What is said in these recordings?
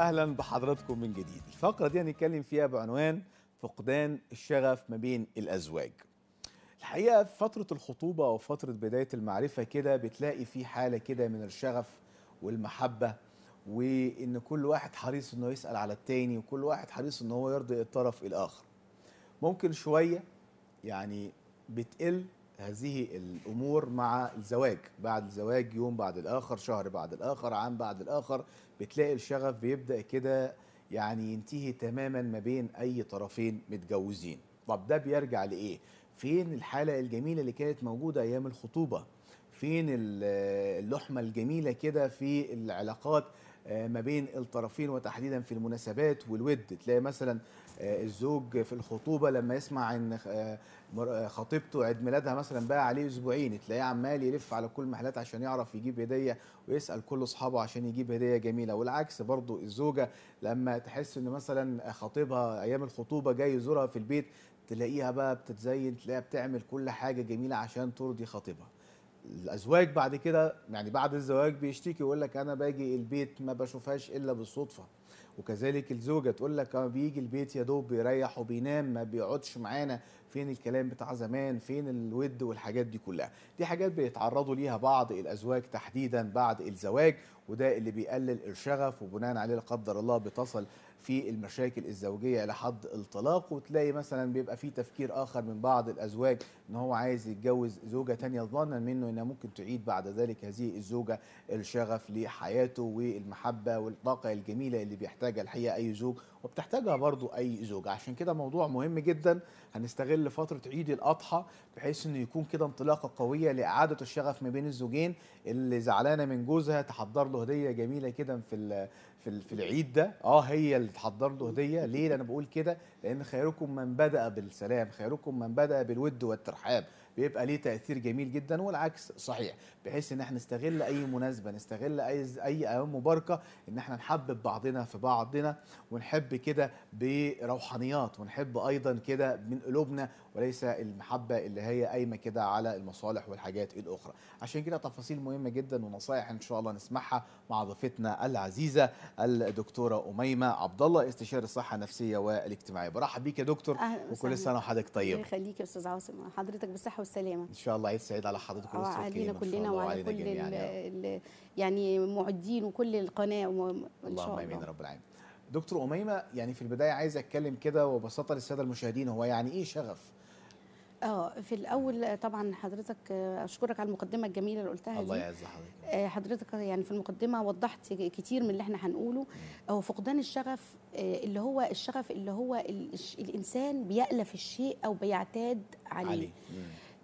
اهلا بحضراتكم من جديد الفقره دي هنتكلم فيها بعنوان فقدان الشغف ما بين الازواج الحقيقه في فتره الخطوبه او فتره بدايه المعرفه كده بتلاقي في حاله كده من الشغف والمحبه وان كل واحد حريص انه يسال على التاني وكل واحد حريص انه هو يرضي الطرف الاخر ممكن شويه يعني بتقل هذه الامور مع الزواج بعد الزواج يوم بعد الاخر شهر بعد الاخر عام بعد الاخر بتلاقي الشغف بيبدا كده يعني ينتهي تماما ما بين اي طرفين متجوزين طب ده بيرجع لايه فين الحاله الجميله اللي كانت موجوده ايام الخطوبه فين اللحمه الجميله كده في العلاقات آه، ما بين الطرفين وتحديدا في المناسبات والود تلاقي مثلا آه، الزوج في الخطوبه لما يسمع ان آه، آه، خطيبته عيد ميلادها مثلا بقى عليه اسبوعين تلاقيه عمال يلف على كل المحلات عشان يعرف يجيب هديه ويسال كل اصحابه عشان يجيب هديه جميله والعكس برضو الزوجه لما تحس ان مثلا خطيبها ايام الخطوبه جاي يزورها في البيت تلاقيها بقى بتتزين تلاقيها بتعمل كل حاجه جميله عشان ترضي خطيبها الازواج بعد كده يعني بعد الزواج بيشتكي ويقول لك انا باجي البيت ما بشوفهاش الا بالصدفه وكذلك الزوجه تقول لك اه بيجي البيت يا دوب بيريح وبينام ما بيقعدش معانا فين الكلام بتاع زمان فين الود والحاجات دي كلها دي حاجات بيتعرضوا ليها بعض الازواج تحديدا بعد الزواج وده اللي بيقلل الشغف وبناء عليه لا قدر الله بتصل في المشاكل الزوجيه لحد الطلاق وتلاقي مثلا بيبقى في تفكير اخر من بعض الازواج ان هو عايز يتجوز زوجه تانية ظنا منه انها ممكن تعيد بعد ذلك هذه الزوجه الشغف لحياته والمحبه والطاقه الجميله اللي بيحتاجها الحقيقه اي زوج وبتحتاجها برضو اي زوجه عشان كده موضوع مهم جدا هنستغل فتره عيد الاضحى بحيث انه يكون كده انطلاقه قويه لاعاده الشغف ما بين الزوجين اللي زعلانه من جوزها تحضر له هديه جميله كده في في في العيد ده اه هي اللي تحضر له هديه ليه انا بقول كده لان خيركم من بدا بالسلام خيركم من بدا بالود والترحاب بيبقى ليه تاثير جميل جدا والعكس صحيح بحيث ان احنا نستغل اي مناسبه نستغل اي اي ايام مباركه ان احنا نحبب بعضنا في بعضنا ونحب كده بروحانيات ونحب ايضا كده من قلوبنا وليس المحبه اللي هي قايمه كده على المصالح والحاجات الاخرى عشان كده تفاصيل مهمه جدا ونصايح ان شاء الله نسمعها مع ضيفتنا العزيزه الدكتوره اميمه عبد الله استشاري الصحه النفسيه والاجتماعيه برحب بيك يا دكتور وكل سنه وحضرتك طيب يخليك يا استاذ عاصم حضرتك بالصحه والسلامه ان شاء الله عيد سعيد على حضرتك وعلى علينا كلنا وعلى كل يعني, يعني معدين وكل القناه ان شاء الله اللهم امين رب العالمين دكتور اميمه يعني في البدايه عايز اتكلم كده وببساطه للساده المشاهدين هو يعني ايه شغف اه في الاول طبعا حضرتك آه، اشكرك على المقدمه الجميله اللي قلتها الله دي الله يعز حضرتك آه، حضرتك يعني في المقدمه وضحت كتير من اللي احنا هنقوله هو فقدان الشغف آه، اللي هو الشغف اللي هو الانسان بيألف الشيء او بيعتاد عليه, عليه.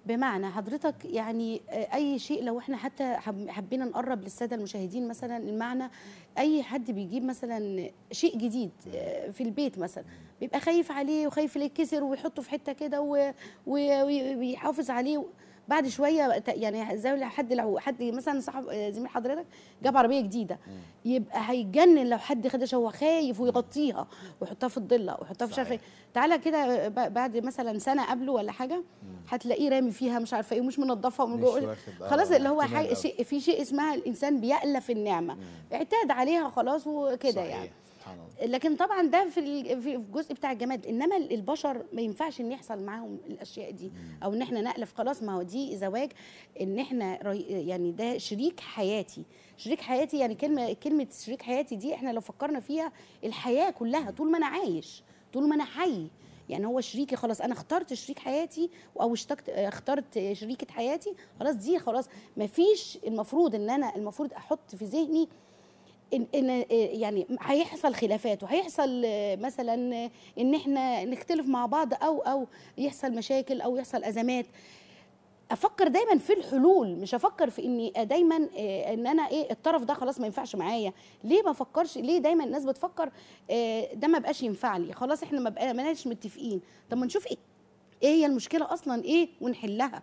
بمعنى حضرتك يعني آه، اي شيء لو احنا حتى حبينا نقرب للساده المشاهدين مثلا المعنى اي حد بيجيب مثلا شيء جديد آه، في البيت مثلا بيبقى خايف عليه وخايف يتكسر ويحطه في حته كده ويحافظ عليه بعد شويه يعني زي حد لو حد مثلا صاحب آه، زميل حضرتك جاب عربيه جديده يبقى هيتجنن لو حد خدش هو خايف ويغطيها ويحطها في الضله ويحطها في مش إيه. تعالى كده آه، بعد مثلا سنه قبله ولا حاجه هتلاقيه رامي فيها مش عارفه ايه ومش منضفها ومن آه، خلاص اللي هو حاجه شيء في شيء اسمها الانسان بيألف النعمه اعتاد عليها خلاص وكده يعني لكن طبعا ده في في الجزء بتاع الجماد انما البشر ما ينفعش ان يحصل معاهم الاشياء دي او ان احنا نالف خلاص ما هو دي زواج ان احنا يعني ده شريك حياتي شريك حياتي يعني كلمه كلمه شريك حياتي دي احنا لو فكرنا فيها الحياه كلها طول ما انا عايش طول ما انا حي يعني هو شريكي خلاص انا اخترت شريك حياتي او اشتكت اخترت شريكه حياتي خلاص دي خلاص مفيش المفروض ان انا المفروض احط في ذهني إن إن إيه، يعني هيحصل خلافات وهيحصل آه، مثلا آه، ان احنا نختلف مع بعض او او يحصل مشاكل او يحصل ازمات افكر دايما في الحلول مش افكر في اني آه، دايما ان انا ايه الطرف ده خلاص ما ينفعش معايا ليه ما افكرش ليه دايما الناس بتفكر ده ما بقاش ينفع لي خلاص احنا ما بقاش متفقين طب ما نشوف ايه ايه هي المشكله اصلا ايه ونحلها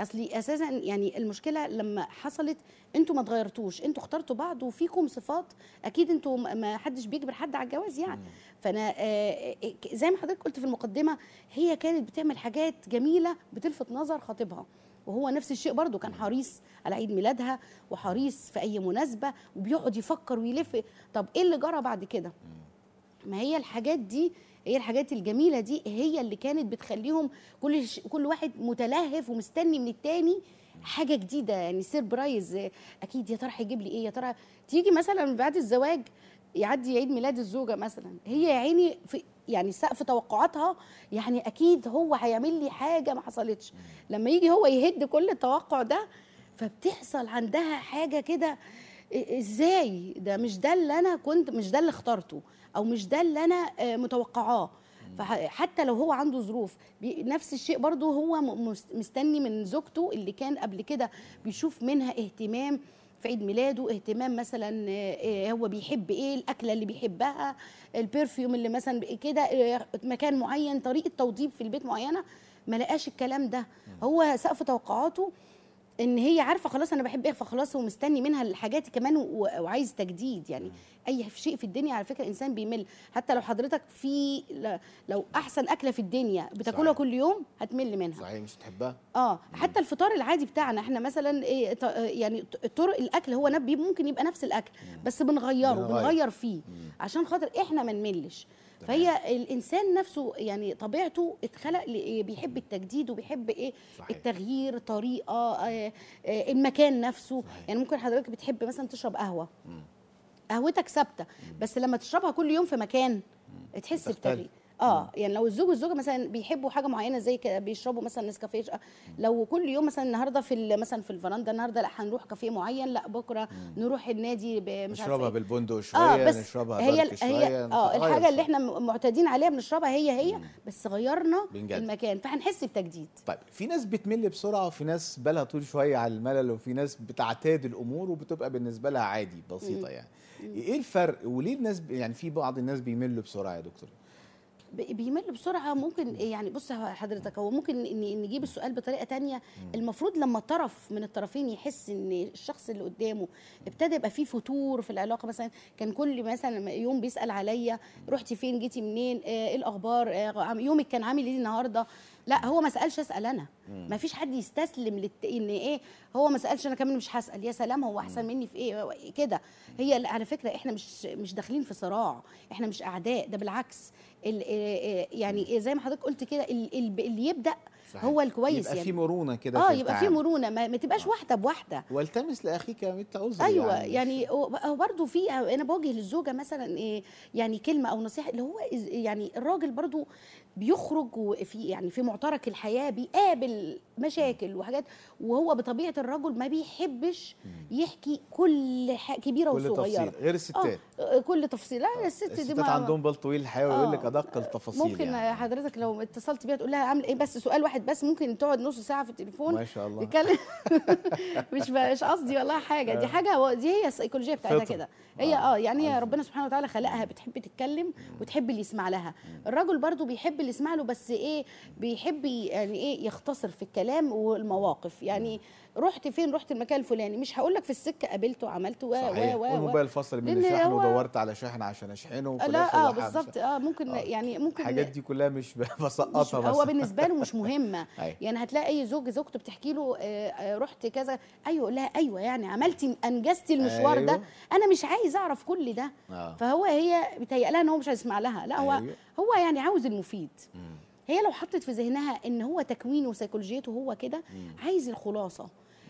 اصلي اساسا يعني المشكله لما حصلت انتوا ما اتغيرتوش انتوا اخترتوا بعض وفيكم صفات اكيد انتوا ما حدش بيجبر حد على الجواز يعني فانا آه، آه، زي ما حضرتك قلت في المقدمه هي كانت بتعمل حاجات جميله بتلفت نظر خطيبها وهو نفس الشيء برضه كان حريص على عيد ميلادها وحريص في اي مناسبه وبيقعد يفكر ويلف طب ايه اللي جرى بعد كده ما هي الحاجات دي هي الحاجات الجميله دي هي اللي كانت بتخليهم كل ش... كل واحد متلهف ومستني من التاني حاجه جديده يعني سيربرايز اكيد يا ترى هيجيب لي ايه يا ترى تيجي مثلا بعد الزواج يعدي عيد ميلاد الزوجه مثلا هي يا عيني في يعني سقف توقعاتها يعني اكيد هو هيعمل لي حاجه ما حصلتش لما يجي هو يهد كل التوقع ده فبتحصل عندها حاجه كده ازاي ده مش ده اللي انا كنت مش ده اللي اخترته او مش ده اللي انا آه، متوقعاه فحتى لو هو عنده ظروف نفس الشيء برضه هو مستني من زوجته اللي كان قبل كده بيشوف منها اهتمام في عيد ميلاده اهتمام مثلا آه، آه، هو بيحب ايه الاكله اللي بيحبها البرفيوم اللي مثلا كده مكان معين طريقه توضيب في البيت معينه ما لقاش الكلام ده هو سقف توقعاته ان هي عارفه خلاص انا بحب ايه فخلاص ومستني منها الحاجات كمان وعايز تجديد يعني اي شيء في الدنيا على فكره الانسان بيمل حتى لو حضرتك في لو احسن اكله في الدنيا بتاكلها كل يوم هتمل منها صحيح مش تحبها اه حتى الفطار العادي بتاعنا احنا مثلا إيه يعني طرق الاكل هو ممكن يبقى نفس الاكل بس بنغيره بنغير فيه عشان خاطر احنا ما نملش فهي الانسان نفسه يعني طبيعته اتخلق إيه، بيحب التجديد وبيحب ايه صحيح. التغيير طريقه آه، آه، المكان نفسه صحيح. يعني ممكن حضرتك بتحب مثلا تشرب قهوه مم. قهوتك ثابته بس لما تشربها كل يوم في مكان تحس بتغيير اه يعني لو الزوج والزوجه مثلا بيحبوا حاجه معينه زي بيشربوا مثلا نسكافيه لو كل يوم مثلا النهارده في مثلا في الفرنده النهارده لا هنروح كافيه معين لا بكره مم. نروح النادي مش نشربها إيه. بالبندق آه، شويه آه بس نشربها هي هي آه،, اه الحاجه اللي احنا معتادين عليها بنشربها هي هي مم. بس غيرنا بنجد. المكان فهنحس بتجديد طيب في ناس بتمل بسرعه وفي ناس بالها طول شويه على الملل وفي ناس بتعتاد الامور وبتبقى بالنسبه لها عادي بسيطه مم. يعني ايه الفرق وليه الناس يعني في بعض الناس بيملوا بسرعه يا دكتور بيمل بسرعه ممكن يعني بص حضرتك هو ممكن نجيب السؤال بطريقه تانية المفروض لما طرف من الطرفين يحس ان الشخص اللي قدامه ابتدى يبقى فيه فتور في العلاقه مثلا كان كل مثلا يوم بيسال عليا رحتي فين جيتي منين آه، ايه الاخبار آه، يومك كان عامل ايه النهارده لا هو ما سالش اسال انا ما فيش حد يستسلم للت... ان ايه هو ما سالش انا كمان مش هسال يا سلام هو احسن مني في ايه كده هي على فكره احنا مش مش داخلين في صراع احنا مش اعداء ده بالعكس ال... يعني زي ما حضرتك قلت كده اللي يبدا صحيح. هو الكويس يبقى يعني في مرونه كده اه يبقى في مرونه ما, ما تبقاش آه. واحده بواحده والتمس لاخيك مثل عذر ايوه يعني, يعني برضه في انا بوجه للزوجه مثلا إيه يعني كلمه او نصيحه اللي هو يعني الراجل برضه بيخرج في يعني في معترك الحياه بيقابل مشاكل وحاجات وهو بطبيعه الرجل ما بيحبش يحكي كل كبيره كل وصغيره تفصيل. غير آه، الستات آه كل تفصيل لا آه. الست دي الستات عندهم بال طويل الحياه ويقول لك آه. ادق التفاصيل ممكن يعني. حضرتك لو اتصلت بيها تقول لها عامله ايه بس سؤال واحد واحد بس ممكن تقعد نص ساعه في التليفون ما شاء الله نتكلم مش مش قصدي والله حاجه دي آه. حاجه دي هي السيكولوجيه بتاعتها كده هي اه, آه، يعني هي أيوة. ربنا سبحانه وتعالى خلقها بتحب تتكلم وتحب اللي يسمع لها الراجل برضو بيحب اللي يسمع له بس ايه بيحب يعني ايه يختصر في الكلام والمواقف يعني رحت فين رحت المكان الفلاني مش هقول لك في السكه قابلته وعملته و و و والموبايل فصل من شحنه ودورت على شاحن عشان اشحنه لا اه بالظبط اه ممكن آه. يعني ممكن الحاجات دي كلها مش بسقطها بس هو بالنسبه له مش مهمه أيوة. يعني هتلاقي اي زوج زوجته بتحكي له آه،, آه رحت كذا ايوه لا ايوه يعني عملتي انجزتي المشوار أيوه. ده انا مش عايز اعرف كل ده آه. فهو هي بيتهيأ لها ان هو مش هيسمع لها لا هو أيوه. هو يعني عاوز المفيد هي لو حطت في ذهنها ان هو تكوينه وسيكولوجيته هو كده عايز الخلاصه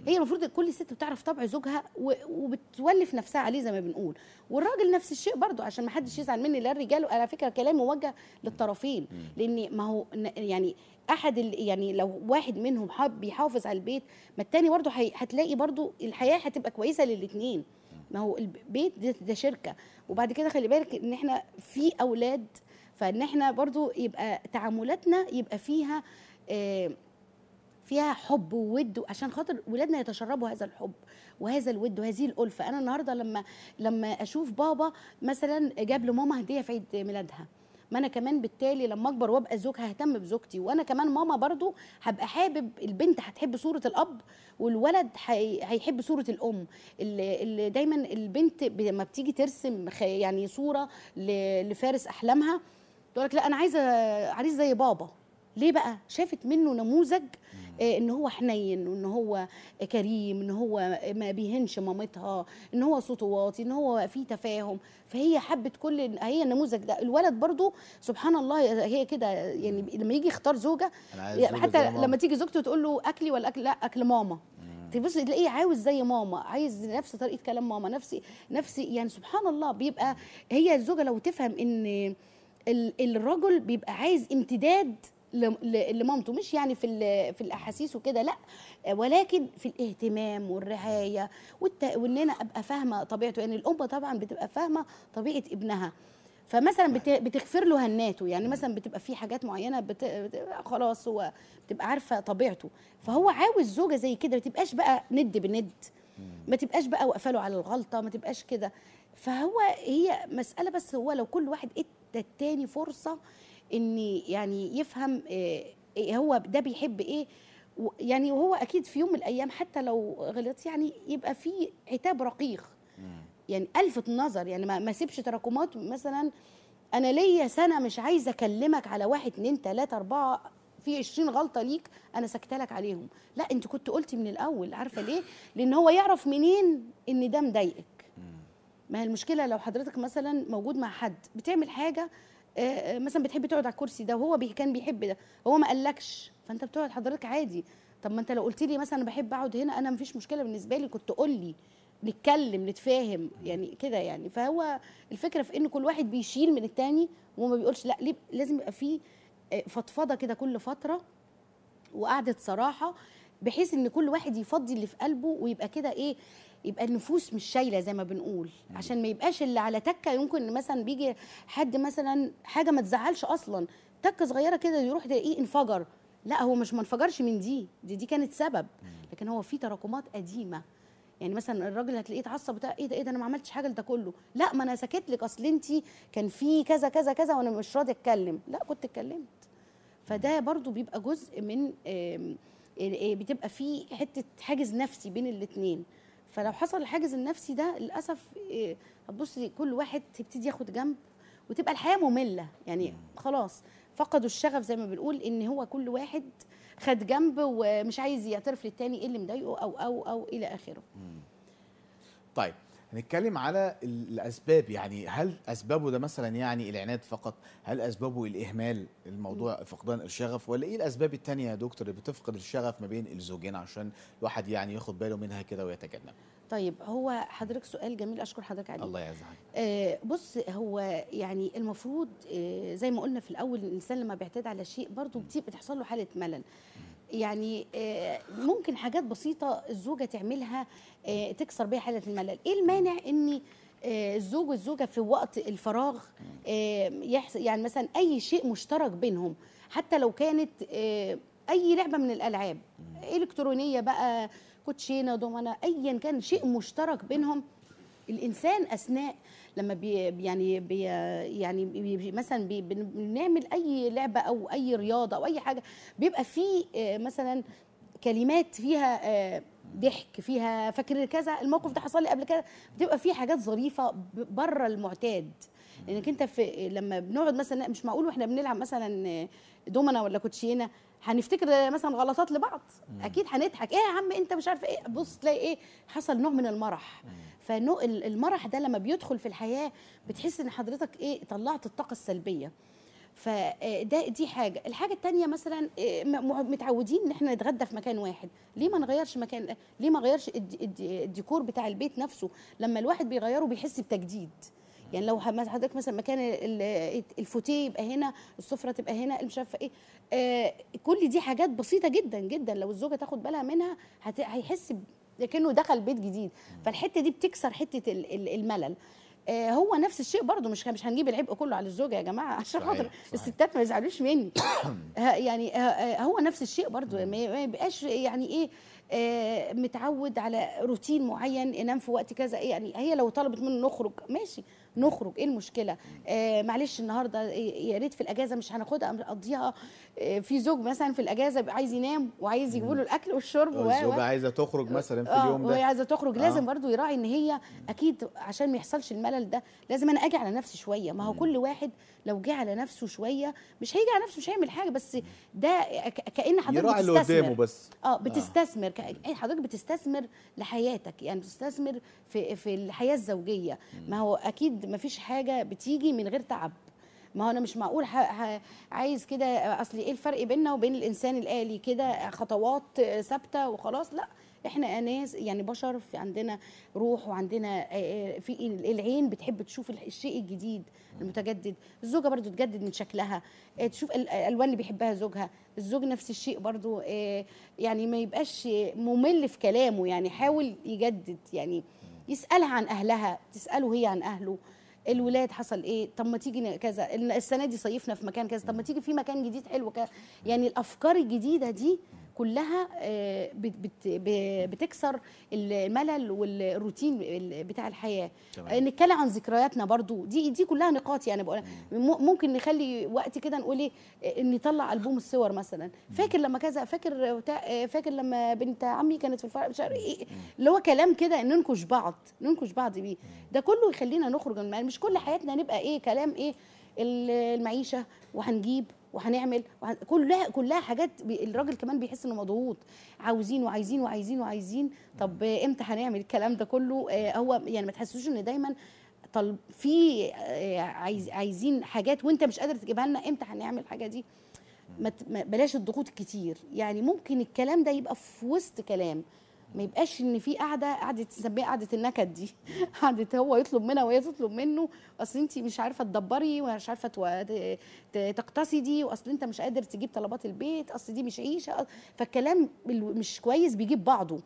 هي المفروض كل ست بتعرف طبع زوجها وبتولف نفسها عليه زي ما بنقول والراجل نفس الشيء برضو عشان ما حدش يزعل مني لا الرجال على فكره كلام موجه للطرفين لان ما هو يعني احد يعني لو واحد منهم حب بيحافظ على البيت ما الثاني برضو هتلاقي برضو الحياه هتبقى كويسه للاثنين ما هو البيت ده, ده شركه وبعد كده خلي بالك ان احنا في اولاد فان احنا برضو يبقى تعاملاتنا يبقى فيها آه فيها حب وود عشان خاطر ولادنا يتشربوا هذا الحب وهذا الود وهذه الالفه انا النهارده لما لما اشوف بابا مثلا جاب لماما هديه في عيد ميلادها ما انا كمان بالتالي لما اكبر وابقى زوج ههتم بزوجتي وانا كمان ماما برضو هبقى حابب البنت هتحب صوره الاب والولد هيحب صوره الام اللي, اللي دايما البنت لما بتيجي ترسم يعني صوره لفارس احلامها تقول لك لا انا عايزه عريس زي بابا ليه بقى شافت منه نموذج آه، ان هو حنين وان هو كريم ان هو ما بيهنش مامتها ان هو صوته واطي ان هو فيه تفاهم فهي حبت كل هي النموذج ده الولد برضو سبحان الله هي كده يعني لما يجي يختار زوجه حتى لما تيجي زوجته تقول له اكلي ولا اكل لا اكل ماما تبص تلاقيه عاوز زي ماما عايز نفس طريقه كلام ماما نفس نفس يعني سبحان الله بيبقى هي الزوجه لو تفهم ان الرجل بيبقى عايز امتداد لمامته مش يعني في في الاحاسيس وكده لا ولكن في الاهتمام والرعايه وان انا ابقى فاهمه طبيعته يعني الام طبعا بتبقى فاهمه طبيعه ابنها فمثلا بتغفر له هناته يعني مثلا بتبقى في حاجات معينه بت... بتبقى خلاص هو بتبقى عارفه طبيعته فهو عاوز زوجه زي كده ما تبقاش بقى ند بند ما تبقاش بقى واقفه له على الغلطه ما تبقاش كده فهو هي مساله بس هو لو كل واحد ادى التاني فرصه ان يعني يفهم آه، إيه هو ده بيحب ايه يعني وهو اكيد في يوم من الايام حتى لو غلط يعني يبقى في عتاب رقيق يعني الفت نظر يعني ما, سيبش تراكمات مثلا انا ليا سنه مش عايزه اكلمك على واحد اتنين تلاته اربعه في 20 غلطه ليك انا ساكته لك عليهم لا انت كنت قلتي من الاول عارفه ليه لان هو يعرف منين ان ده مضايقك ما هي المشكله لو حضرتك مثلا موجود مع حد بتعمل حاجه آه، آه، مثلا بتحب تقعد على الكرسي ده وهو كان بيحب ده هو ما قالكش فانت بتقعد حضرتك عادي طب ما انت لو قلت لي مثلا بحب اقعد هنا انا مفيش مشكله بالنسبه لي كنت قول لي نتكلم نتفاهم يعني كده يعني فهو الفكره في ان كل واحد بيشيل من التاني وما بيقولش لا ليه لازم يبقى في آه، فضفضه كده كل فتره وقعده صراحه بحيث ان كل واحد يفضي اللي في قلبه ويبقى كده ايه يبقى النفوس مش شايله زي ما بنقول عشان ما يبقاش اللي على تكه يمكن مثلا بيجي حد مثلا حاجه ما تزعلش اصلا تكه صغيره كده يروح تلاقيه انفجر لا هو مش ما انفجرش من دي دي دي كانت سبب لكن هو في تراكمات قديمه يعني مثلا الراجل هتلاقيه اتعصب بتاع ايه ده ايه ده انا ما عملتش حاجه لده كله لا ما انا سكت لك اصل انت كان في كذا كذا كذا وانا مش راضي اتكلم لا كنت اتكلمت فده برضو بيبقى جزء من آه، بتبقى في حته حاجز نفسي بين الاثنين فلو حصل الحاجز النفسي ده للاسف إيه، هتبصي كل واحد تبتدي ياخد جنب وتبقى الحياه ممله يعني خلاص فقدوا الشغف زي ما بنقول ان هو كل واحد خد جنب ومش عايز يعترف للتاني ايه اللي مضايقه او او او الى اخره. طيب هنتكلم على الاسباب يعني هل اسبابه ده مثلا يعني العناد فقط هل اسبابه الاهمال الموضوع فقدان الشغف ولا ايه الاسباب التانية يا دكتور اللي بتفقد الشغف ما بين الزوجين عشان الواحد يعني ياخد باله منها كده ويتجنب طيب هو حضرتك سؤال جميل اشكر حضرتك عليه الله يعزك آه بص هو يعني المفروض آه زي ما قلنا في الاول الانسان لما بيعتاد على شيء برضه بتحصل له حاله ملل م. يعني آه، ممكن حاجات بسيطه الزوجه تعملها آه، تكسر بيها حاله الملل ايه المانع اني آه، الزوج والزوجه في وقت الفراغ يحصل يعني مثلا اي شيء مشترك بينهم حتى لو كانت اي لعبه من الالعاب الكترونيه بقى كوتشينه دومنا ايا كان شيء مشترك بينهم الانسان اثناء لما بي يعني بي يعني بي مثلا بي بنعمل اي لعبه او اي رياضه او اي حاجه بيبقى في آه، مثلا كلمات فيها آه، ضحك فيها فاكر كذا الموقف ده حصل لي قبل كده بتبقى في حاجات ظريفه بره المعتاد لانك انت في لما بنقعد مثلا مش معقول واحنا بنلعب مثلا دومنا ولا كوتشينه هنفتكر مثلا غلطات لبعض مم. اكيد هنضحك ايه يا عم انت مش عارفه ايه بص تلاقي ايه حصل نوع من المرح فنوع المرح ده لما بيدخل في الحياه بتحس ان حضرتك ايه طلعت الطاقه السلبيه فده آه، دي حاجه الحاجه الثانيه مثلا آه، متعودين ان احنا نتغدى في مكان واحد ليه ما نغيرش مكان ليه ما نغيرش الديكور بتاع البيت نفسه لما الواحد بيغيره بيحس بتجديد يعني لو حضرتك مثلا مكان الفوتيه يبقى هنا السفره تبقى هنا مش عارفه ايه آه كل دي حاجات بسيطه جدا جدا لو الزوجه تاخد بالها منها هيحس كانه دخل بيت جديد فالحته دي بتكسر حته الملل آه، هو نفس الشيء برضه مش مش هنجيب العبء كله على الزوجه يا جماعه عشان خاطر الستات ما يزعلوش مني يعني هو نفس الشيء برضه ما يبقاش يعني ايه آه، متعود على روتين معين انام في وقت كذا يعني هي لو طلبت منه نخرج ماشي نخرج ايه المشكله آه معلش النهارده إيه، يا ريت في الاجازه مش هناخدها نقضيها آه، في زوج مثلا في الاجازه عايز ينام وعايز يجيبوا له الاكل والشرب و الزوجه عايزه تخرج مثلا في آه، اليوم ده وهي عايزه تخرج آه. لازم برضو يراعي ان هي اكيد عشان ما يحصلش الملل ده لازم انا اجي على نفسي شويه ما هو كل واحد لو جه على نفسه شويه مش هيجي على نفسه مش هيعمل حاجه بس ده كان حضرتك بتستثمر يراعي اللي قدامه بس اه, آه. بتستثمر آه. حضرتك بتستثمر لحياتك يعني بتستثمر في في الحياه الزوجيه ما هو اكيد ما فيش حاجه بتيجي من غير تعب ما هو انا مش معقول ح... ح... عايز كده اصل ايه الفرق بيننا وبين الانسان الالي كده خطوات ثابته وخلاص لا احنا ناس يعني بشر في عندنا روح وعندنا في العين بتحب تشوف الشيء الجديد المتجدد الزوجه برضو تجدد من شكلها تشوف الالوان اللي بيحبها زوجها الزوج نفس الشيء برضو يعني ما يبقاش ممل في كلامه يعني حاول يجدد يعني يسالها عن اهلها تساله هي عن اهله الولاد حصل ايه طب ما تيجي كذا السنه دي صيفنا في مكان كذا طب ما تيجي في مكان جديد حلو كذا يعني الافكار الجديده دي كلها آه، بتكسر الملل والروتين بتاع الحياه تمام. آه، نتكلم عن ذكرياتنا برضو دي دي كلها نقاط يعني بقول ممكن نخلي وقت كده نقول ايه آه، نطلع البوم الصور مثلا فاكر لما كذا فاكر فاكر لما بنت عمي كانت في الفرع مش ايه اللي هو كلام كده ننكش بعض ننكش بعض بيه ده كله يخلينا نخرج من مش كل حياتنا نبقى ايه كلام ايه المعيشه وهنجيب وهنعمل وهن... كلها كلها حاجات بي... الراجل كمان بيحس انه مضغوط عاوزين وعايزين وعايزين وعايزين طب امتى هنعمل الكلام ده كله آه هو يعني ما تحسوش ان دايما طلب في آه عايز... عايزين حاجات وانت مش قادر تجيبها لنا امتى هنعمل الحاجه دي ما... ما بلاش الضغوط الكتير يعني ممكن الكلام ده يبقى في وسط كلام ما يبقاش ان في قاعده قاعده تسميها قاعده النكد دي قاعده هو يطلب منها وهي تطلب منه اصل انت مش عارفه تدبري ومش عارفه تقتصدي واصل انت مش قادر تجيب طلبات البيت اصل دي مش عيشه فالكلام مش كويس بيجيب بعضه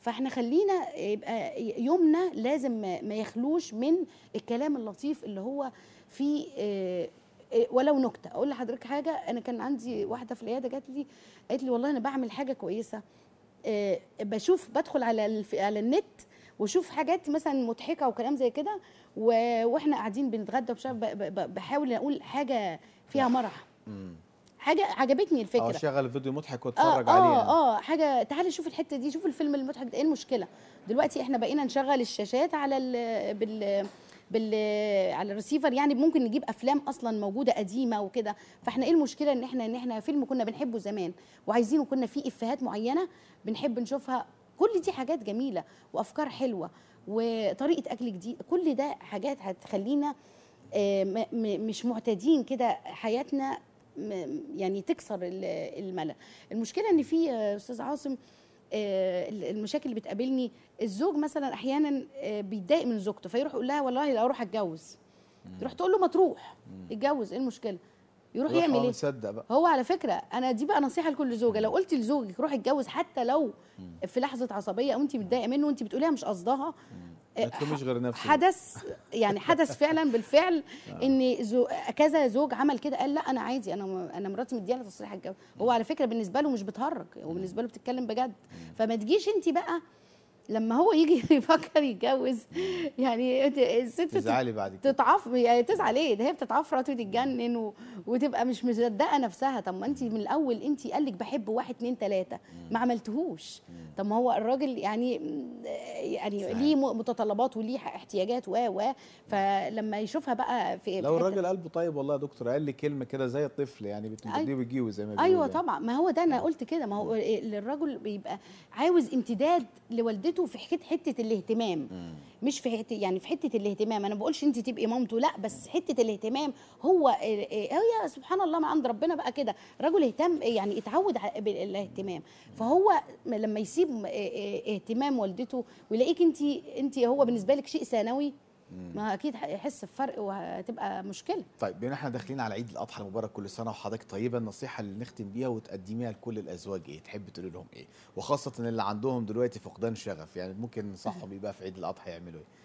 فاحنا خلينا يبقى يومنا لازم ما يخلوش من الكلام اللطيف اللي هو فيه آه، آه، ولو نكته اقول لحضرتك حاجه انا كان عندي واحده في العياده جات لي قالت لي والله انا بعمل حاجه كويسه آه، بشوف بدخل على على النت واشوف حاجات مثلا مضحكه وكلام زي كده واحنا قاعدين بنتغدى بحاول اقول حاجه فيها مرح حاجه عجبتني الفكره اه شغل فيديو مضحك آه، واتفرج آه عليه اه يعني. اه حاجه تعالي شوف الحته دي شوف الفيلم المضحك ده ايه المشكله دلوقتي احنا بقينا نشغل الشاشات على بال بال على الريسيفر يعني ممكن نجيب افلام اصلا موجوده قديمه وكده فاحنا ايه المشكله ان احنا ان احنا فيلم كنا بنحبه زمان وعايزينه كنا فيه افيهات معينه بنحب نشوفها كل دي حاجات جميله وافكار حلوه وطريقه اكل جديد كل ده حاجات هتخلينا آه، مش معتادين كده حياتنا يعني تكسر الملل المشكله ان في آه، استاذ عاصم آه، المشاكل اللي بتقابلني الزوج مثلا احيانا آه، بيتضايق من زوجته فيروح يقول لها والله لو اروح اتجوز تروح تقول له ما تروح اتجوز ايه المشكله يروح يعمل ايه بقى. هو على فكره انا دي بقى نصيحه لكل زوجه لو قلت لزوجك روح اتجوز حتى لو في لحظه عصبيه او انت متضايقه منه وانت بتقوليها مش قصدها ما غير نفسك حدث يعني حدث فعلا بالفعل آه. ان كذا زوج عمل كده قال لا انا عادي انا انا مراتي مديانه تصريح الجواز هو على فكره بالنسبه له مش بتهرج هو بالنسبه له بتتكلم بجد فما تجيش انت بقى لما هو يجي يفكر يتجوز يعني الست تزعلي بعد كده تتعف يعني تزعل ايه ده هي بتتعفرت وتتجنن و... وتبقى مش مصدقه نفسها طب ما انت من الاول انت قال لك بحب واحد اتنين تلاته ما عملتهوش طب ما هو الراجل يعني يعني صحيح. ليه متطلبات وليه احتياجات و و فلما يشوفها بقى في لو الراجل قلبه طيب والله يا دكتور قال لي كلمه كده زي الطفل يعني بتمديه وبتجيبه زي ما أيوة بيقولوا ايوه طبعا ما هو ده انا آه. قلت كده ما هو آه. الراجل بيبقى عاوز امتداد لوالدته مامته في حته حته الاهتمام مم. مش في حته يعني في حته الاهتمام انا ما بقولش انت تبقي مامته لا بس حته الاهتمام هو هي إيه، أيوة، سبحان الله ما عند ربنا بقى كده رجل اهتم يعني اتعود على الاهتمام فهو لما يسيب إيه، إيه، اهتمام والدته ويلاقيك انت انت هو بالنسبه لك شيء ثانوي ما اكيد هيحس بفرق وهتبقى مشكله طيب بما احنا داخلين على عيد الاضحى المبارك كل سنه وحضرتك طيبه النصيحه اللي نختم بيها وتقدميها لكل الازواج ايه تحب تقول لهم ايه وخاصه اللي عندهم دلوقتي فقدان شغف يعني ممكن ننصحهم يبقى في عيد الاضحى يعملوا ايه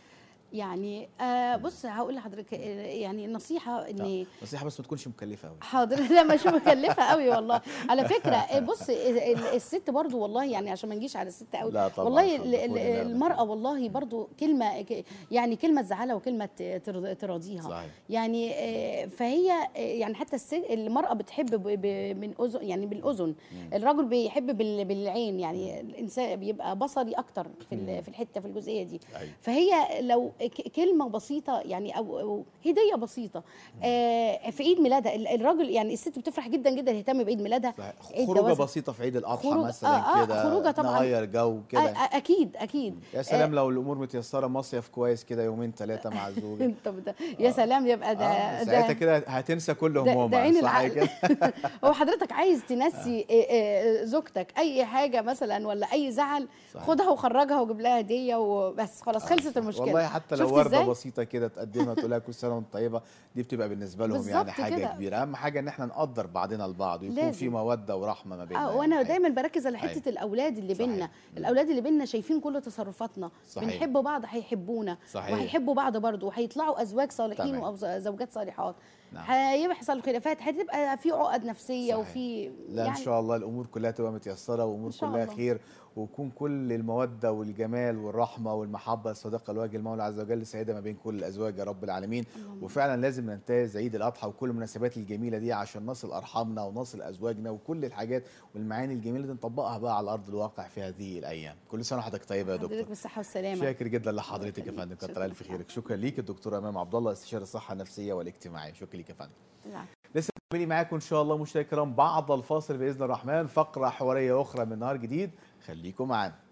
يعني آه بص هقول لحضرتك آه، يعني النصيحه ان نصيحه بس ما تكونش مكلفه قوي حاضر لا مش مكلفه قوي والله على فكره آه، بص الست برضو والله يعني عشان ما نجيش على الست قوي لا طبعا والله المراه والله برضو كلمه يعني كلمه تزعلها وكلمه تراضيها صحيح. يعني آه، فهي يعني حتى المراه بتحب من اذن يعني بالاذن الرجل بيحب بالعين يعني الانسان بيبقى بصري اكتر في في الحته في الجزئيه دي أيوة. فهي لو كلمه بسيطه يعني او, هديه بسيطه آه في عيد ميلادها الراجل يعني الست بتفرح جدا جدا تهتم بعيد ميلادها خروجه بسيطه في عيد الاضحى خروج مثلا آه, آه، كده خروجه طبعا نغير جو كده آه, آه، اكيد اكيد يا سلام آه لو الامور متيسره مصيف كويس كده يومين ثلاثه مع الزوجه طب ده يا آه. سلام يبقى ده, آه ساعتها كده هتنسى كل همومها ده عين صح كده هو حضرتك عايز تنسي آه. زوجتك اي حاجه مثلا ولا اي زعل خدها وخرجها وجيب لها هديه وبس خلاص خلصت المشكله والله حتى حتى لو ورده بسيطه كده تقدمها تقول لها كل سنه وانت طيبه دي بتبقى بالنسبه لهم يعني حاجه كدا. كبيره اهم حاجه ان احنا نقدر بعضنا البعض ويكون لازم. في موده ورحمه ما بيننا آه يعني. وانا أيوة. دايما بركز على حته أيوة. الاولاد اللي بينا الاولاد اللي بينا شايفين كل تصرفاتنا صحيح. بنحب بعض هيحبونا وهيحبوا بعض برضه وهيطلعوا ازواج صالحين وزوجات صالحات نعم. هيحصل خلافات هتبقى في عقد نفسيه صحيح. وفي لا يعني ان شاء الله الامور كلها تبقى متيسره وامور كلها خير ويكون كل المودة والجمال والرحمة والمحبة الصادقة لوجه المولى عز وجل سعيدة ما بين كل الأزواج يا رب العالمين وفعلا لازم ننتهز عيد الأضحى وكل المناسبات الجميلة دي عشان نصل أرحامنا ونصل أزواجنا وكل الحاجات والمعاني الجميلة دي نطبقها بقى على أرض الواقع في هذه الأيام كل سنة وحضرتك طيبة يا دكتور حضرتك بالصحة والسلامة شاكر جدا لحضرتك يا فندم كتر ألف خيرك شكرا ليك الدكتور أمام عبد الله استشارة الصحة النفسية والاجتماعية شكرا ليك يا فندم لسه مكملين معاكم ان شاء الله مشاهدينا بعد الفاصل باذن الرحمن فقره حواريه اخرى من نهار جديد خليكم معانا